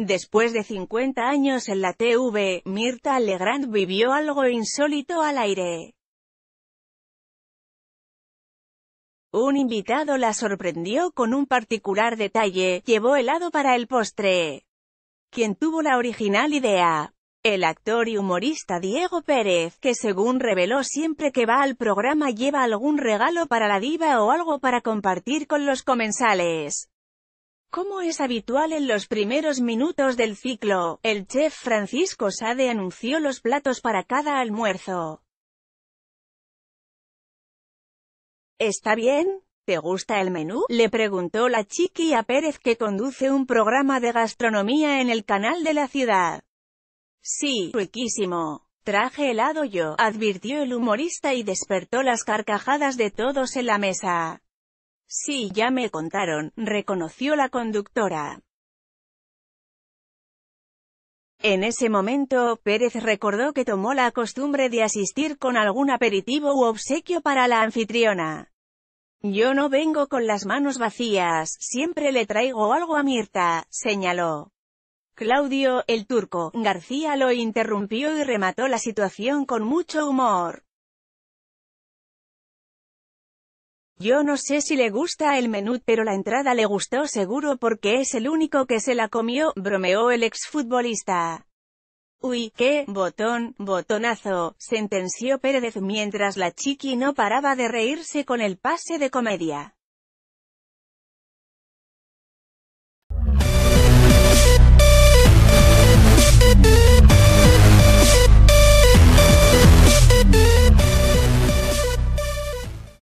Después de 50 años en la TV, Mirta Legrand vivió algo insólito al aire. Un invitado la sorprendió con un particular detalle, llevó helado para el postre. Quien tuvo la original idea, el actor y humorista Diego Pérez, que según reveló siempre que va al programa lleva algún regalo para la diva o algo para compartir con los comensales. Como es habitual en los primeros minutos del ciclo, el chef Francisco Sade anunció los platos para cada almuerzo. ¿Está bien? ¿Te gusta el menú? Le preguntó la chiqui Pérez que conduce un programa de gastronomía en el canal de la ciudad. Sí, riquísimo. Traje helado yo, advirtió el humorista y despertó las carcajadas de todos en la mesa. Sí, ya me contaron, reconoció la conductora. En ese momento, Pérez recordó que tomó la costumbre de asistir con algún aperitivo u obsequio para la anfitriona. Yo no vengo con las manos vacías, siempre le traigo algo a Mirta, señaló. Claudio, el turco, García lo interrumpió y remató la situación con mucho humor. Yo no sé si le gusta el menú, pero la entrada le gustó seguro porque es el único que se la comió, bromeó el exfutbolista. Uy, qué, botón, botonazo, sentenció Pérez mientras la chiqui no paraba de reírse con el pase de comedia.